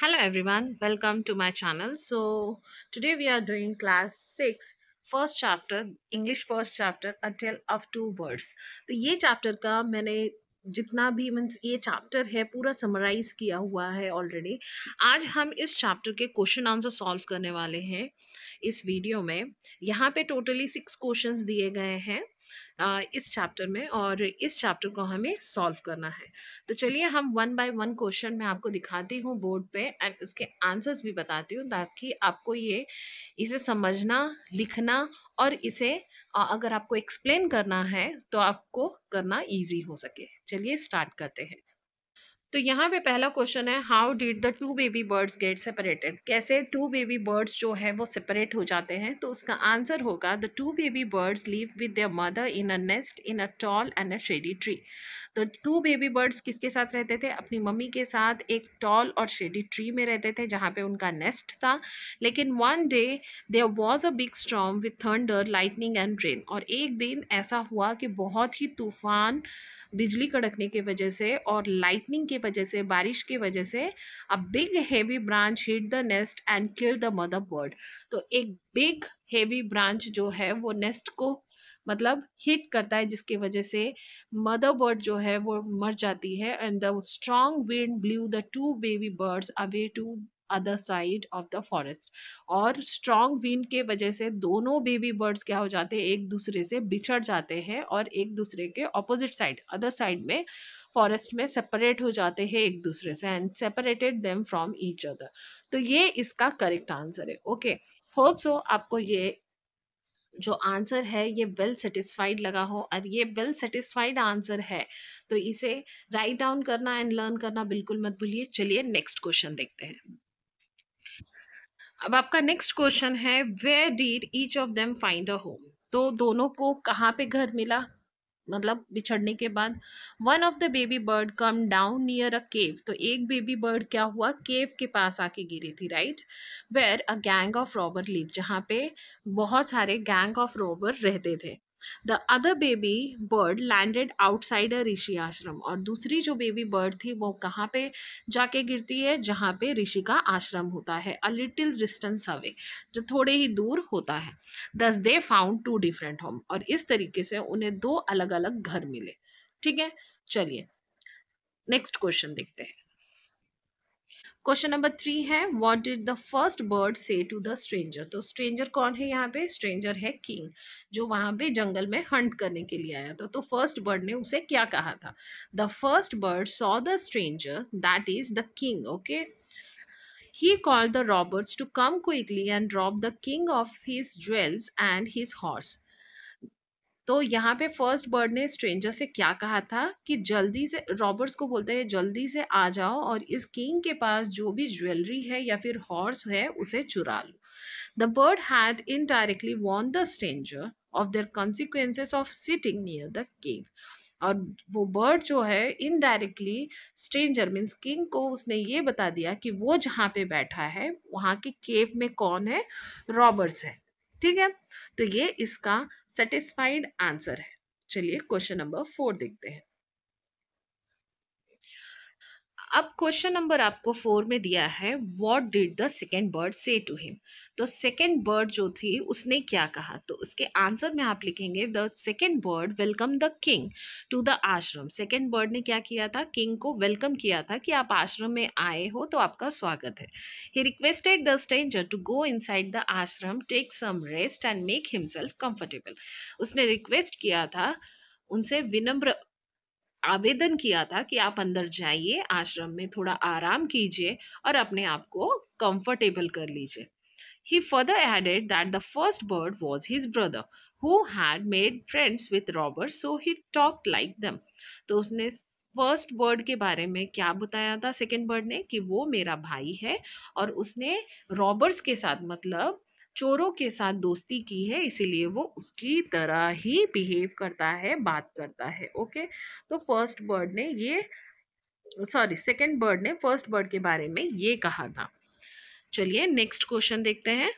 hello everyone welcome to my channel so today we are doing class 6 first chapter English first chapter a tale of two words तो ये chapter का मैंने जितना भी means ये chapter है पूरा समराइज किया हुआ है ऑलरेडी आज हम इस चैप्टर के क्वेश्चन आंसर सॉल्व करने वाले हैं इस वीडियो में यहाँ पे टोटली सिक्स क्वेश्चंस दिए गए हैं इस चैप्टर में और इस चैप्टर को हमें सॉल्व करना है तो चलिए हम वन बाय वन क्वेश्चन मैं आपको दिखाती हूँ बोर्ड पे एंड उसके आंसर्स भी बताती हूँ ताकि आपको ये इसे समझना लिखना और इसे अगर आपको एक्सप्लेन करना है तो आपको करना ईजी हो सके चलिए स्टार्ट करते हैं तो यहाँ पे पहला क्वेश्चन है how did the two baby birds get separated कैसे टू बेबी बर्ड्स जो है वो सेपरेट हो जाते हैं तो उसका आंसर होगा the two baby birds live with their mother in a nest in a tall and a shady tree तो टू बेबी बर्ड्स किसके साथ रहते थे अपनी मम्मी के साथ एक टॉल और शेडी ट्री में रहते थे जहाँ पे उनका नेस्ट था लेकिन one day there was a big storm with thunder lightning and rain और एक दिन ऐसा हुआ कि बहुत ही तूफान बिजली कड़कने के वजह से और लाइटनिंग के वजह से बारिश की वजह से a big heavy branch hit the nest and kill the mother bird तो एक बिग हेवी ब्रांच जो है वो नेस्ट को मतलब हिट करता है जिसकी वजह से मदर बर्ड जो है वो मर जाती है and the strong wind blew the two baby birds away to other side of the forest और स्ट्रॉन्ग विंड के वजह से दोनों बेबी बर्ड्स क्या हो जाते हैं एक दूसरे से बिछड़ जाते हैं और एक दूसरे के ऑपोजिट साइड अदर साइड में फॉरेस्ट में सेपरेट हो जाते हैं एक दूसरे से and separated them from each other तो ये इसका करेक्ट आंसर है ओके होप सो आपको ये जो आंसर है ये वेल सेटिस्फाइड लगा हो और ये वेल सेटिस्फाइड आंसर है तो इसे राइट डाउन करना एंड लर्न करना बिल्कुल मत भूलिए चलिए नेक्स्ट क्वेश्चन देखते हैं अब आपका नेक्स्ट क्वेश्चन है where did each of them find a home तो दोनों को कहाँ पे घर मिला मतलब बिछड़ने के बाद one of the baby bird come down near a cave तो एक बेबी बर्ड क्या हुआ केव के पास आके गिरी थी right where a gang of robber live जहाँ पे बहुत सारे गैंग ऑफ रॉबर रहते थे the other baby bird landed outside a rishi ashram और दूसरी जो बेबी बर्ड थी वो कहाँ पे जाके गिरती है जहाँ पे ऋषि का आश्रम होता है अ लिटिल डिस्टेंस अवे जो थोड़े ही दूर होता है thus they found two different home और इस तरीके से उन्हें दो अलग अलग घर मिले ठीक है चलिए नेक्स्ट क्वेश्चन देखते हैं क्वेश्चन नंबर थ्री है what did the first bird say to the stranger तो स्ट्रेंजर कौन है यहाँ पे स्ट्रेंजर है किंग जो वहाँ पे जंगल में हंट करने के लिए आया था तो फर्स्ट बर्ड ने उसे क्या कहा था the first bird saw the stranger that is the king okay he called the robbers to come quickly and rob the king of his jewels and his horse तो यहाँ पे फर्स्ट बर्ड ने stranger से क्या कहा था कि जल्दी से रॉबर्ट्स को बोलते हैं जल्दी से आ जाओ और इस किंग के पास जो भी ज्वेलरी है या फिर हॉर्स है उसे चुरा लो the bird had indirectly warn the stranger of their consequences of sitting near the cave और वो बर्ड जो है इनडायरेक्टली स्ट्रेंजर मीन्स किंग को उसने ये बता दिया कि वो जहाँ पे बैठा है वहाँ के केव में कौन है रॉबर्ट्स है ठीक है तो ये इसका सेटिस्फाइड आंसर है चलिए क्वेश्चन नंबर फोर देखते हैं अब क्वेश्चन नंबर आपको फोर में दिया है what did the second bird say to him तो सेकेंड बर्ड जो थी उसने क्या कहा तो उसके आंसर में आप लिखेंगे the second bird welcome the king to the ashram second bird ने क्या किया था किंग को वेलकम किया था कि आप आश्रम में आए हो तो आपका स्वागत है he requested the stranger to go in the ashram take some rest and make himself comfortable उसने रिक्वेस्ट किया था उनसे विनम्र आवेदन किया था कि आप अंदर जाइए आश्रम में थोड़ा आराम कीजिए और अपने आप को कंफर्टेबल कर लीजिए he further added that the first bird was his brother who had made friends with robbers so he talk like them तो उसने फर्स्ट बर्ड के बारे में क्या बताया था सेकेंड बर्ड ने कि वो मेरा भाई है और उसने रॉबर्स के साथ मतलब चोरों के साथ दोस्ती की है इसीलिए वो उसकी तरह ही बिहेव करता है बात करता है ओके तो फर्स्ट बर्ड ने ये सॉरी सेकेंड बर्ड ने फर्स्ट बर्ड के बारे में ये कहा था चलिए नेक्स्ट क्वेश्चन देखते हैं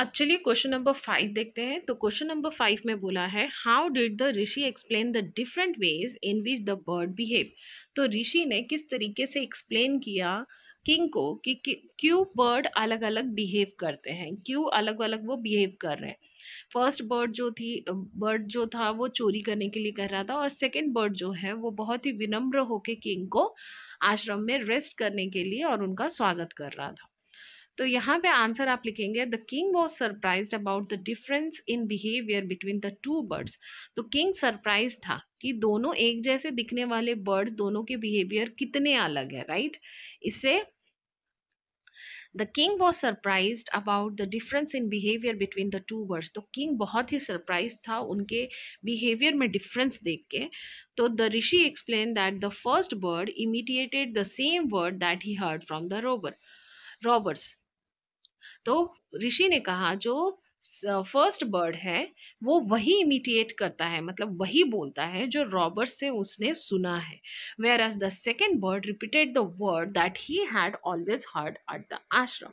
अब चलिए क्वेश्चन नंबर फाइव देखते हैं तो क्वेश्चन नंबर फाइव में बोला है how did the rishi explain the different ways in which the bird behave तो ऋषि ने किस तरीके से एक्सप्लेन किया किंग को कि क्यों बर्ड अलग अलग बिहेव करते हैं क्यों अलग अलग वो बिहेव कर रहे हैं फर्स्ट बर्ड जो थी बर्ड जो था वो चोरी करने के लिए कर रहा था और सेकंड बर्ड जो है वो बहुत ही विनम्र होकर किंग को आश्रम में रेस्ट करने के लिए और उनका स्वागत कर रहा था तो यहाँ पे आंसर आप लिखेंगे the king was surprise about the difference in behaviour between the two birds तो किंग सरप्राइज था कि दोनों एक जैसे दिखने वाले बर्ड्स दोनों के बिहेवियर कितने अलग है राइट इससे the king was surprise about the difference in behaviour between the two words तो किंग बहुत ही सरप्राइज था उनके बिहेवियर में डिफरेंस देख के तो the rishi explain that the first bird imitated the same word that he heard from the robber robbers तो ऋषि ने कहा जो फर्स्ट बर्ड है वो वही इमिटिएट करता है मतलब वही बोलता है जो रॉबर्ट से उसने सुना है whereas the second bird repeated the word that he had always heard at the ashram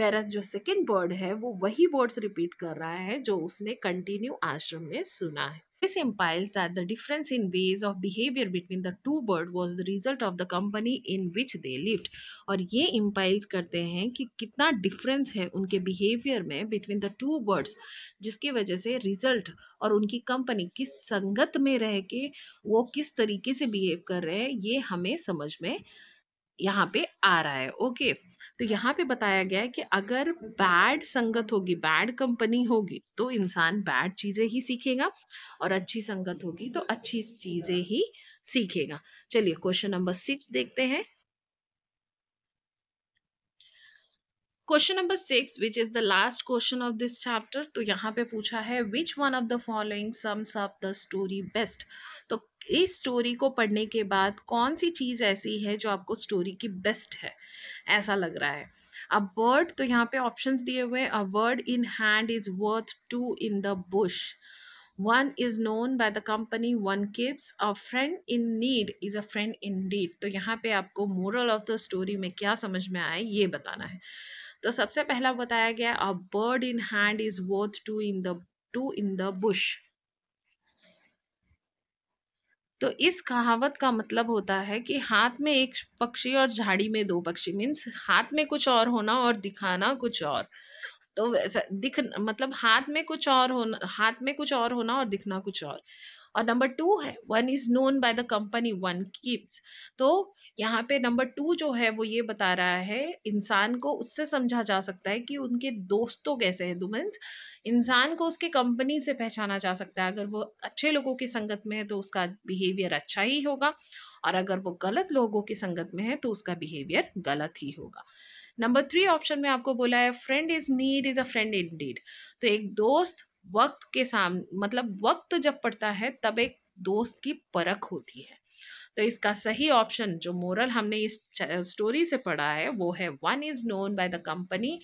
whereas जो सेकेंड बर्ड है वो वही वर्ड्स रिपीट कर रहा है जो उसने कंटिन्यू आश्रम में सुना है This implies that the difference in ways of behavior between the two bird was the result of the company in which they lived. और ये implies करते हैं कि कितना difference है उनके behavior में between the two birds, जिसकी वजह से result और उनकी company किस संगत में रह के वो किस तरीके से behave कर रहे हैं ये हमें समझ में यहाँ पे आ रहा है okay. तो यहाँ पे बताया गया है कि अगर बैड संगत होगी बैड कंपनी होगी तो इंसान बैड चीज़ें ही सीखेगा और अच्छी संगत होगी तो अच्छी चीज़ें ही सीखेगा चलिए क्वेश्चन नंबर सिक्स देखते हैं question number six which is the last question of this chapter तो यहाँ पे पूछा है which one of the following sums up the story best तो इस स्टोरी को पढ़ने के बाद कौन सी चीज़ ऐसी है जो आपको स्टोरी की बेस्ट है ऐसा लग रहा है अ वर्ड तो यहाँ पे ऑप्शंस दिए हुए a word in hand is worth two in the bush one is known by the company one keeps a friend in need is a friend in deed तो यहाँ पे आपको मोरल ऑफ द स्टोरी में क्या समझ में आए ये बताना है तो सबसे पहला बताया गया a bird in hand is worth two in the two in the bush तो इस कहावत का मतलब होता है कि हाथ में एक पक्षी और झाड़ी में दो पक्षी मीन्स हाथ में कुछ और होना और दिखाना कुछ और तो वैसा दिख मतलब हाथ में कुछ और होना हाथ में कुछ और होना और दिखना कुछ और और नंबर टू है one is known by the company one keeps तो यहाँ पे नंबर टू जो है वो ये बता रहा है इंसान को उससे समझा जा सकता है कि उनके दोस्तों कैसे हैं दुमेंस इंसान को उसके कंपनी से पहचाना जा सकता है अगर वो अच्छे लोगों की संगत में है तो उसका बिहेवियर अच्छा ही होगा और अगर वो गलत लोगों की संगत में है तो उसका बिहेवियर गलत ही होगा नंबर थ्री ऑप्शन में आपको बोला है friend is need is a friend in deed तो एक दोस्त वक्त के साम मतलब वक्त जब पड़ता है तब एक दोस्त की परख होती है तो इसका सही ऑप्शन जो मोरल हमने इस स्टोरी से पढ़ा है वो है one is known by the company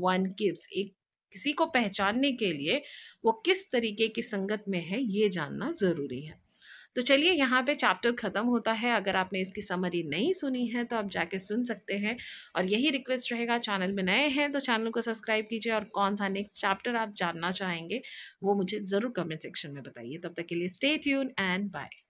one gives एक किसी को पहचानने के लिए वो किस तरीके की संगत में है ये जानना ज़रूरी है तो चलिए यहाँ पे चैप्टर ख़त्म होता है अगर आपने इसकी समरी नहीं सुनी है तो आप जाके सुन सकते हैं और यही रिक्वेस्ट रहेगा चैनल में नए हैं तो चैनल को सब्सक्राइब कीजिए और कौन सा नेक्स्ट चैप्टर आप जानना चाहेंगे वो मुझे ज़रूर कमेंट सेक्शन में बताइए तब तक के लिए स्टे ट्यून एंड बाय